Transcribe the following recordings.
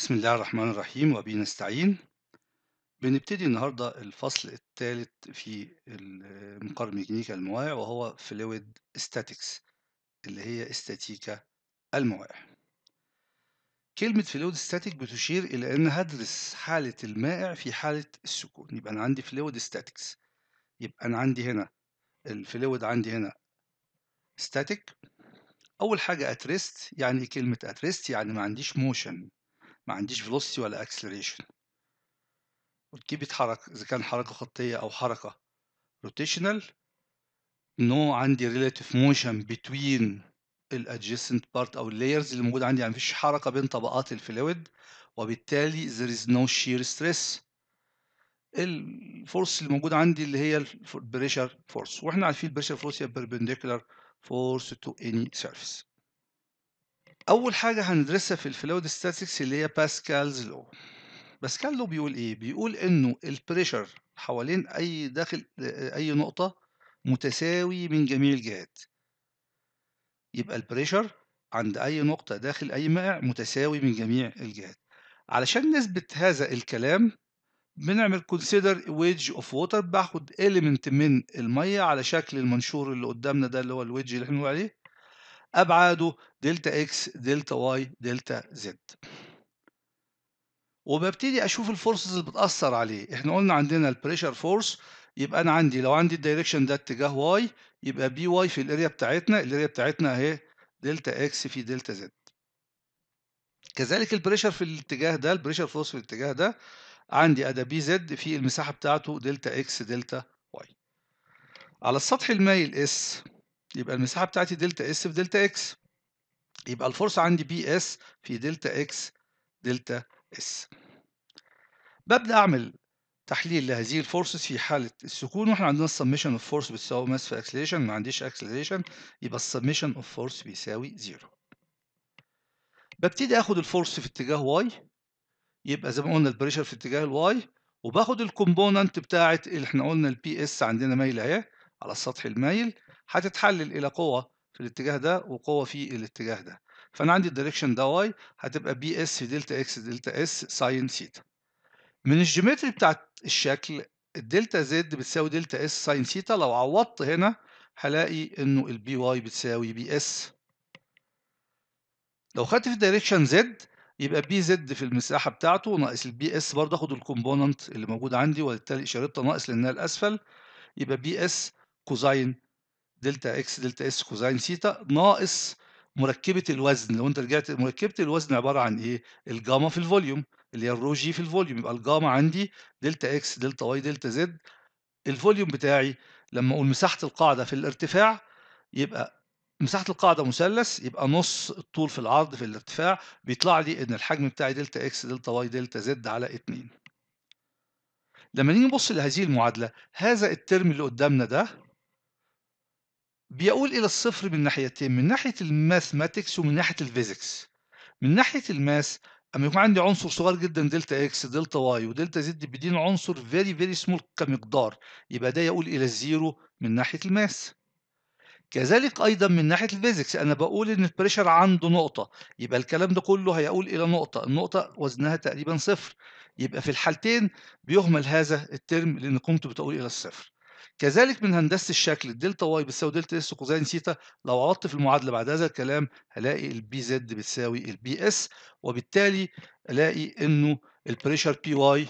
بسم الله الرحمن الرحيم وبه نستعين بنبتدي النهاردة الفصل الثالث في مقر ميكانيكا المواعي وهو فلويد statics اللي هي استاتيكا المواعي كلمة فلويد static بتشير إلى أن هدرس حالة المائع في حالة السكون يبقى أنا عندي فلويد statics يبقى أنا عندي هنا الفلويد عندي هنا static أول حاجة at rest يعني كلمة at rest يعني ما عنديش موشن ما عنديش فيلوسيتي ولا اكسلريشن والكي بيتحرك اذا كان حركه خطيه او حركه روتيشنال نو عندي ريليتيف موشن بتوين الادجيسنت بارت او اللايرز اللي موجوده عندي يعني مفيش حركه بين طبقات الفلويد وبالتالي there is no shear stress الفورس اللي موجود عندي اللي هي البريشر فورس واحنا عارفين البريشر فورس هي perpendicular force to any surface أول حاجة هندرسها في الفلويد statistics اللي هي باسكالز لو باسكال لو بيقول إيه؟ بيقول إنه البريشر حوالين أي داخل أي نقطة متساوي من جميع الجهات يبقى البريشر عند أي نقطة داخل أي مائع متساوي من جميع الجهات علشان نثبت هذا الكلام بنعمل consider wedge of water باخد element من المية على شكل المنشور اللي قدامنا ده اللي هو الويدج اللي احنا بنقول عليه أبعاده دلتا إكس دلتا واي دلتا زد وببتدي أشوف الفورسز اللي بتأثر عليه إحنا قلنا عندنا البريشر فورس يبقى أنا عندي لو عندي الدايركشن ده اتجاه واي يبقى بي واي في الاريا بتاعتنا الاريا بتاعتنا أهي دلتا إكس في دلتا زد كذلك البريشر في الاتجاه ده البريشر فورس في الاتجاه ده عندي أدا بي زد في المساحة بتاعته دلتا إكس دلتا واي على السطح المايل اس يبقى المساحة بتاعتي دلتا اس في دلتا اكس يبقى الفرصة عندي بي اس في دلتا اكس دلتا اس ببدأ أعمل تحليل لهذه الفورسز في حالة السكون واحنا عندنا السميشن اوف فورس بتساوي ماس في اكسلريشن ما عنديش اكسلريشن يبقى السميشن اوف فورس بيساوي زيرو ببتدي اخد الفورس في اتجاه واي يبقى زي ما قلنا البريشر في اتجاه الواي وباخد الكومبوننت بتاعت اللي احنا قلنا البي اس عندنا مايل اهي على السطح المايل هتتحلل إلى قوة في الاتجاه ده وقوة في الاتجاه ده فأنا عندي الدايركشن ده واي هتبقى بي اس في دلتا اكس دلتا اس ساين ثيتا من الجيومتري بتاعت الشكل الدلتا زد بتساوي دلتا اس ساين ثيتا لو عوضت هنا هلاقي انه البي واي بتساوي بي اس لو خدت في الدايركشن زد يبقى بي زد في المساحه بتاعته ناقص البي اس برضه اخد الكومبوننت اللي موجود عندي وبالتالي اشارتها ناقص لانها الاسفل يبقى بي اس كوزاين دلتا اكس دلتا اس كوزين ثيتا ناقص مركبه الوزن لو انت رجعت مركبه الوزن عباره عن ايه الجاما في الفوليوم اللي هي الرو جي في الفوليوم يبقى الجاما عندي دلتا اكس دلتا واي دلتا زد الفوليوم بتاعي لما اقول مساحه القاعده في الارتفاع يبقى مساحه القاعده مثلث يبقى نص الطول في العرض في الارتفاع بيطلع لي ان الحجم بتاعي دلتا اكس دلتا واي دلتا زد على 2 لما نيجي نبص لهذه المعادله هذا الترم اللي قدامنا ده بيؤول إلى الصفر من ناحيتين من ناحية الماثماتكس ومن ناحية الفيزيكس من ناحية الماس أما يكون عندي عنصر صغير جدا دلتا اكس دلتا واي ودلتا زد بيدين عنصر فيري فيري سمول كمقدار يبقى ده يؤول إلى الزيرو من ناحية الماس كذلك ايضا من ناحيه الفيزيكس انا بقول ان البريشر عنده نقطه يبقى الكلام ده كله هيقول الى نقطه النقطه وزنها تقريبا صفر يبقى في الحالتين بيهمل هذا الترم لان قيمته بتقول الى الصفر كذلك من هندسة الشكل الدلتا واي بتساوي دلتا اس كوزين ثيتا لو عرضت في المعادلة بعد هذا الكلام هلاقي البي زد بتساوي البي اس وبالتالي الاقي انه البريشر بي واي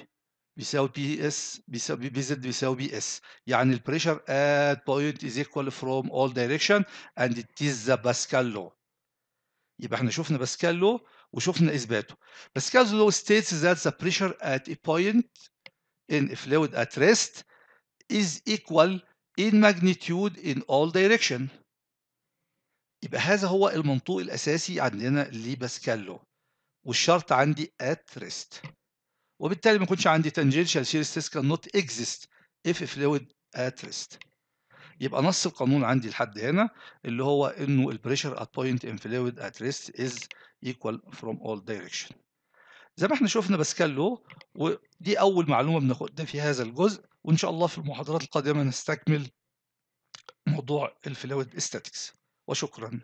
بيساوي بي اس بيساوي بي زد بيساوي بي اس يعني البريشر ات بوينت از ايكوال فروم اول دايركشن اند ات از ذا باسكال لو يبقى احنا شفنا باسكال لو وشفنا اثباته باسكال لو states that the pressure at a point in a fluid at rest is equal in magnitude in all direction يبقى هذا هو المنطوق الأساسي عندنا لباسكالو والشرط عندي at rest وبالتالي ما يكونش عندي tangential shear stress cannot exist if fluid at rest يبقى نص القانون عندي لحد هنا اللي هو انه البريشر at point in fluid at rest is equal from all direction زي ما احنا شفنا باسكال لو ودي أول معلومة بناخدها في هذا الجزء وإن شاء الله في المحاضرات القادمة نستكمل موضوع الفلويد استاتكس وشكرا